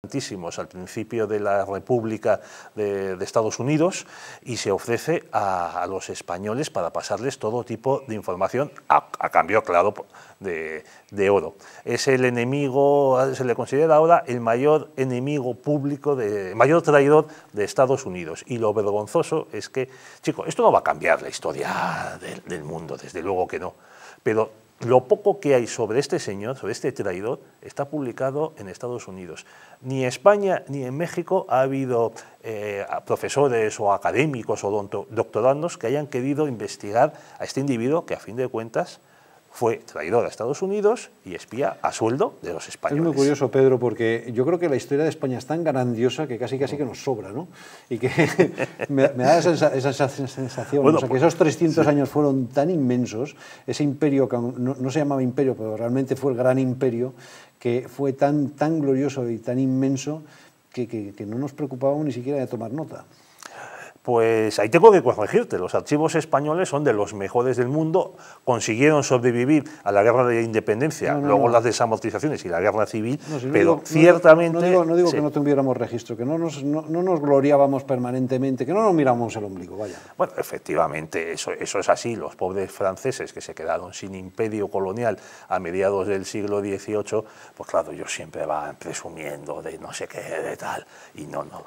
al principio de la República de, Estados Unidos y se ofrece a, los españoles para pasarles todo tipo de información a, cambio, claro, de, oro. Es el enemigo, se le considera ahora el mayor enemigo público, de, mayor traidor de Estados Unidos. Y lo vergonzoso es que, chicos, esto no va a cambiar la historia del, del mundo, desde luego que no, pero lo poco que hay sobre este señor, sobre este traidor, está publicado en Estados Unidos. Ni en España ni en México ha habido eh, profesores o académicos o doctorandos que hayan querido investigar a este individuo que a fin de cuentas fue traidor a Estados Unidos y espía a sueldo de los españoles. Es muy curioso, Pedro, porque yo creo que la historia de España es tan grandiosa que casi casi que nos sobra, ¿no? Y que me, da esa, sensación, o que pues, esos 300 años fueron tan inmensos, ese imperio, no, se llamaba imperio, pero realmente fue el gran imperio, que fue tan, tan glorioso y tan inmenso que, que no nos preocupábamos ni siquiera de tomar nota pues ahí tengo que corregirte. Los archivos españoles son de los mejores del mundo, consiguieron sobrevivir a la guerra de independencia, luego las desamortizaciones y la guerra civil, pero ciertamente... No, digo, que no tuviéramos registro, que no nos, no, nos gloriábamos permanentemente, que no nos miramos el ombligo, vaya. Bueno, efectivamente, eso, eso es así. Los pobres franceses que se quedaron sin imperio colonial a mediados del siglo XVIII, pues claro, ellos siempre van presumiendo de no sé qué, de tal, y no, no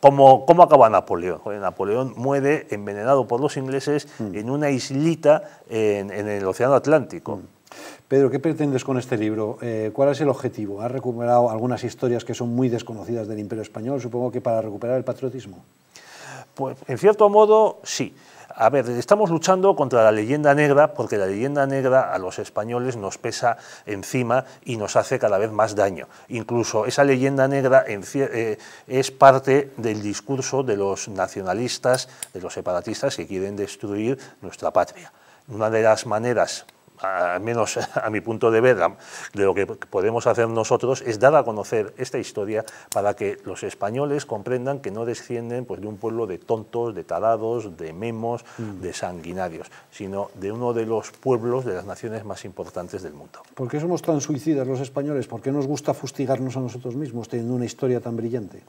¿Cómo, acaba Napoleón? Napoleón muere envenenado por los ingleses mm. en una islita en, el Océano Atlántico. Mm. Pedro, ¿qué pretendes con este libro? Eh, ¿Cuál es el objetivo? ¿Has recuperado algunas historias que son muy desconocidas del Imperio Español? Supongo que para recuperar el patriotismo. Pues, en cierto modo, sí. A ver, estamos luchando contra la leyenda negra porque la leyenda negra a los españoles nos pesa encima y nos hace cada vez más daño. Incluso esa leyenda negra eh, es parte del discurso de los nacionalistas, de los separatistas que quieren destruir nuestra patria. Una de las maneras al menos a mi punto de ver, de lo que podemos hacer nosotros es dar a conocer esta historia para que los españoles comprendan que no descienden pues, de un pueblo de tontos, de talados, de memos, mm. de sanguinarios, sino de uno de los pueblos de las naciones más importantes del mundo. ¿Por qué somos tan suicidas los españoles? ¿Por qué nos gusta fustigarnos a nosotros mismos teniendo una historia tan brillante?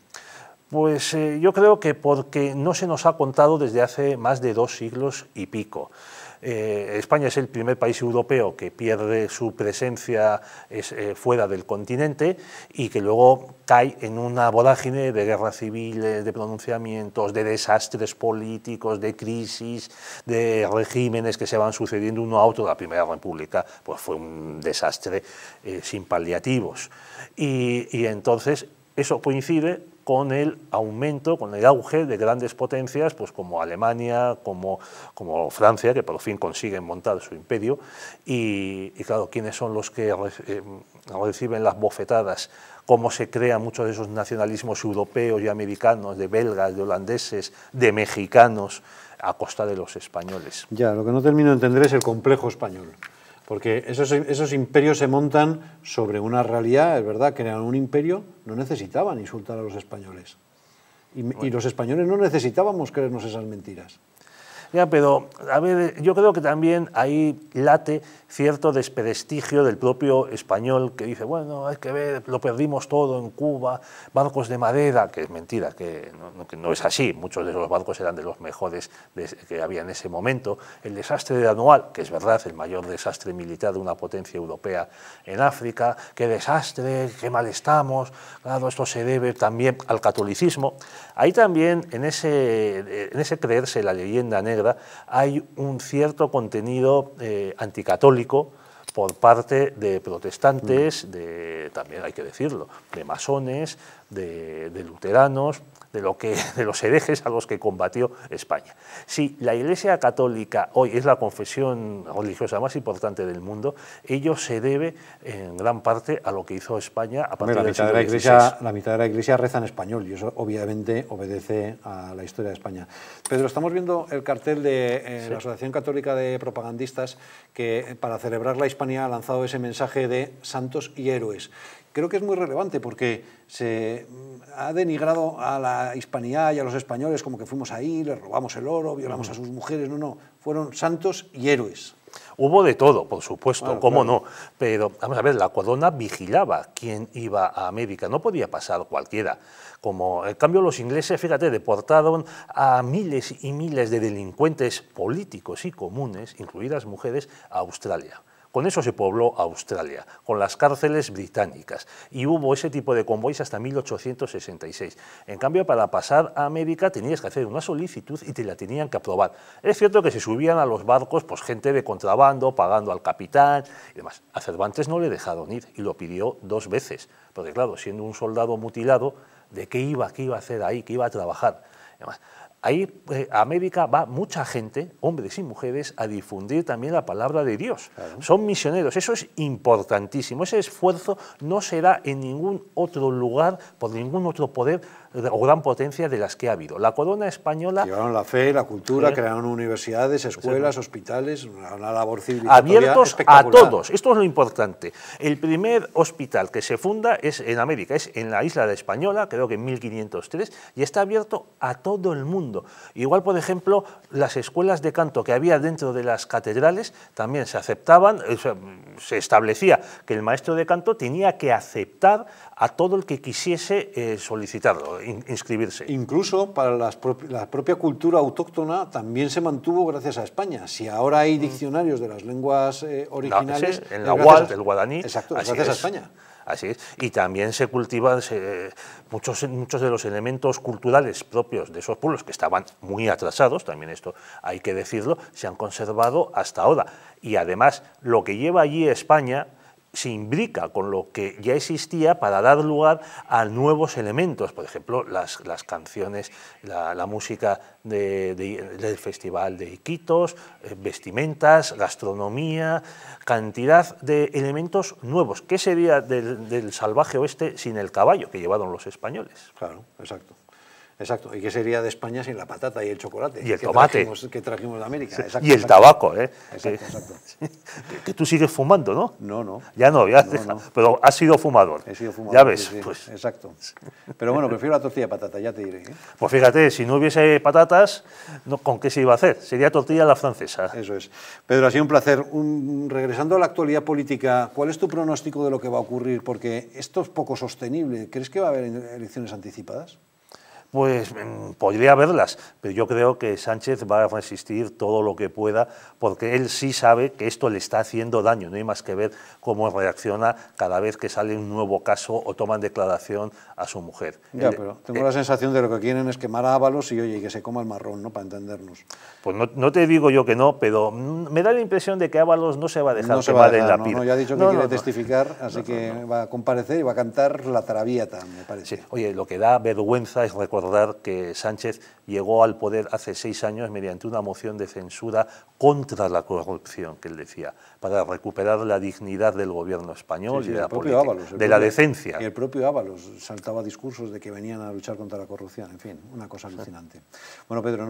Pues eh, yo creo que porque no se nos ha contado desde hace más de dos siglos y pico. Eh, España es el primer país europeo que pierde su presencia eh, fuera del continente y que luego cae en una vorágine de guerras civiles, de pronunciamientos, de desastres políticos, de crisis, de regímenes que se van sucediendo uno a otro. La Primera República pues fue un desastre sin paliativos. y entonces eso coincide con el aumento, con el auge de grandes potencias pues como Alemania, como, Francia, que por fin consiguen montar su imperio. Y, claro, ¿quiénes son los que eh, reciben las bofetadas? ¿Cómo se crean muchos de esos nacionalismos europeos y americanos, de belgas, de holandeses, de mexicanos, a costa de los españoles? Ya, lo que no termino de entender es el complejo español. Porque esos, imperios se montan sobre una realidad, es verdad, que un imperio, no necesitaban insultar a los españoles. Y, y los españoles no necesitábamos creernos esas mentiras pero, a ver, yo creo que también ahí late cierto desprestigio del propio español que dice, bueno, hay que ver, lo perdimos todo en Cuba, barcos de madera, que es mentira, que no, es así, muchos de los barcos eran de los mejores que había en ese momento, el desastre de Anual, que es verdad, el mayor desastre militar de una potencia europea en África, qué desastre, qué mal estamos, claro, esto se debe también al catolicismo. Ahí también, en ese, en ese creerse la leyenda negra, hay un cierto contenido eh, anticatólico por parte de protestantes, de, también hay que decirlo, de masones, de, luteranos, de, lo que, de los herejes a los que combatió España. Si la Iglesia Católica hoy es la confesión religiosa más importante del mundo, ello se debe en gran parte a lo que hizo España a partir de la del mitad de la iglesia, La mitad de la Iglesia reza en español y eso obviamente obedece a la historia de España. Pedro, estamos viendo el cartel de eh, la Asociación Católica de Propagandistas que para celebrar la España ha lanzado ese mensaje de santos y héroes. Creo que es muy relevante porque se mm, ha denigrado a la hispanidad y a los españoles como que fuimos ahí, les robamos el oro, violamos a sus mujeres. No, no, fueron santos y héroes. Hubo de todo, por supuesto, cómo no. Pero, vamos a ver, la corona vigilaba quién iba a América, no podía pasar cualquiera. Como, en cambio, los ingleses, fíjate, deportaron a miles y miles de delincuentes políticos y comunes, incluidas mujeres, a Australia. Con eso se pobló Australia, con las cárceles británicas, y hubo ese tipo de convoys hasta 1866. En cambio, para pasar a América tenías que hacer una solicitud y te la tenían que aprobar. Es cierto que se subían a los barcos pues, gente de contrabando, pagando al capitán y demás. A Cervantes no le dejaron ir y lo pidió dos veces, porque claro, siendo un soldado mutilado, ¿de qué iba, qué iba a hacer ahí, qué iba a trabajar? Además, Ahí eh, América va mucha gente, hombres y mujeres, a difundir también la palabra de Dios. Son misioneros, eso es importantísimo. Ese esfuerzo no será en ningún otro lugar, por ningún otro poder o gran potencia de las que ha habido. La corona española... Llevaron la fe, la cultura, eh, crearon universidades, escuelas, hospitales, una labor civil... Abiertos a todos, esto es lo importante. El primer hospital que se funda es en América, es en la isla de Española, creo que en 1503, y está abierto a todo el mundo. Igual, por ejemplo, las escuelas de canto que había dentro de las catedrales también se aceptaban, se establecía que el maestro de canto tenía que aceptar a todo el que quisiese eh, solicitarlo inscribirse. Incluso para las la propia cultura autóctona también se mantuvo gracias a España. Si ahora hay mm. diccionarios de las lenguas eh, originales... en la del guadaní... Exacto, así gracias a España. Así es. Y también se cultivan muchos, muchos de los elementos culturales propios de esos pueblos que estaban muy atrasados, también esto hay que decirlo, se han conservado hasta ahora. Y además, lo que lleva allí España se imbrica con lo que ya existía para dar lugar a nuevos elementos, por ejemplo, las, canciones, la, música del Festival de Iquitos, eh, vestimentas, gastronomía, cantidad de elementos nuevos. ¿Qué sería del, del salvaje oeste sin el caballo que llevaron los españoles? Claro, exacto. Exacto, y qué sería de España sin la patata y el chocolate. Y el que tomate. Trajimos, que trajimos de América. y el tabaco, ¿eh? Exacto, que tú sigues fumando, ¿no? No, no. Ya no, ya. No, Pero has sido fumador. He sido fumador. Ya ves, pues. Exacto. Pero bueno, prefiero la tortilla de patata, ya te diré. ¿eh? Pues fíjate, si no hubiese patatas, ¿con qué se iba a hacer? Sería tortilla a la francesa. Eso es. Pedro, ha sido un placer. regresando a la actualidad política, ¿cuál es tu pronóstico de lo que va a ocurrir? Porque esto es poco sostenible. ¿Crees que va a haber elecciones anticipadas? pues mm, podría haberlas, pero yo creo que Sánchez va a resistir todo lo que pueda, porque él sí sabe que esto le está haciendo daño, no hay más que ver cómo reacciona cada vez que sale un nuevo caso o toman declaración a su mujer. Ya, pero tengo eh, la sensación de lo que quieren es quemar a Ábalos y oye, que se coma el marrón, ¿no? Para entendernos. Pues no, te digo yo que no, pero mm, me da la impresión de que Ábalos no se va a dejar no en la no, no, ya ha dicho que quiere testificar, así que va a comparecer y va a cantar la traviata, me parece. Sí. Oye, lo que da vergüenza es recordar recordar que Sánchez llegó al poder hace seis años mediante una moción de censura contra la corrupción, que él decía, para recuperar la dignidad del gobierno español y de, la, decencia. Y el propio Ábalos saltaba discursos de que venían a luchar contra la corrupción, en fin, una cosa alucinante. Bueno, Pedro, no